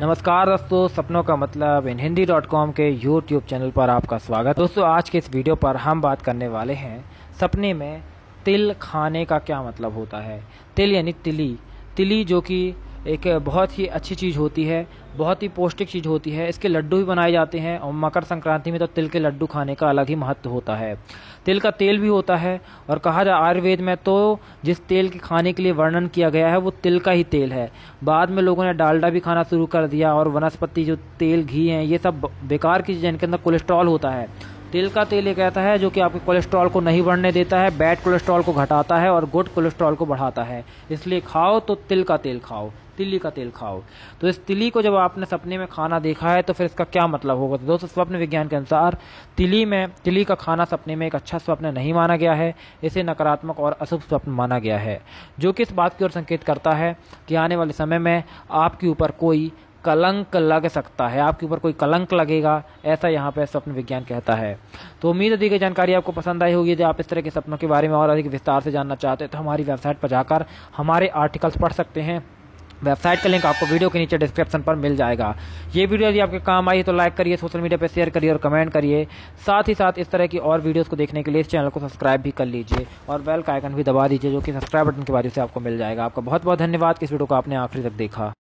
नमस्कार दोस्तों सपनों का मतलब इन हिंदी डॉट कॉम के यूट्यूब चैनल पर आपका स्वागत दोस्तों आज के इस वीडियो पर हम बात करने वाले हैं सपने में तिल खाने का क्या मतलब होता है तिल यानी तिली तिली जो कि एक बहुत ही अच्छी चीज़ होती है बहुत ही पौष्टिक चीज़ होती है इसके लड्डू भी बनाए जाते हैं और मकर संक्रांति में तो तिल के लड्डू खाने का अलग ही महत्व होता है तिल का तेल भी होता है और कहा जाए आयुर्वेद में तो जिस तेल के खाने के लिए वर्णन किया गया है वो तिल का ही तेल है बाद में लोगों ने डालडा भी खाना शुरू कर दिया और वनस्पति जो तेल घी हैं ये सब बेकार की चीज़ें इनके अंदर कोलेस्ट्रॉल होता है तिल का तेल एक ऐसा है जो कि आपके कोलेस्ट्रॉल को नहीं बढ़ने देता है बैड कोलेस्ट्रॉल को घटाता है और गुड कोलेस्ट्रॉल को बढ़ाता है इसलिए खाओ तो तिल का तेल खाओ तिली का तेल खाओ तो इस तिली को जब आपने सपने में खाना देखा है तो फिर इसका क्या मतलब होगा तो दोस्तों स्वप्न विज्ञान के अनुसार तिली में तिली का खाना सपने में एक अच्छा स्वप्न नहीं माना गया है इसे नकारात्मक और अशुभ स्वप्न माना गया है जो कि इस बात की ओर संकेत करता है कि आने वाले समय में आपके ऊपर कोई कलंक लग सकता है आपके ऊपर कोई कलंक लगेगा ऐसा यहाँ पे स्वप्न विज्ञान कहता है तो उम्मीद है दी गई जानकारी आपको पसंद आई होगी यदि आप इस तरह के सपनों के बारे में और अधिक विस्तार से जानना चाहते हैं तो हमारी वेबसाइट पर जाकर हमारे आर्टिकल्स पढ़ सकते हैं वेबसाइट का लिंक आपको वीडियो के नीचे डिस्क्रिप्शन पर मिल जाएगा ये वीडियो यदि आपके काम आई तो लाइक करिए सोशल मीडिया पर शेयर करिए और कमेंट करिए साथ ही साथ इस तरह की और वीडियोस को देखने के लिए इस चैनल को सब्सक्राइब भी कर लीजिए और बेल का आइकन भी दबा दीजिए जो कि सब्सक्राइब बटन के बारे से आपको मिल जाएगा आपका बहुत बहुत धन्यवाद इस वीडियो को आपने आखिरी तक देखा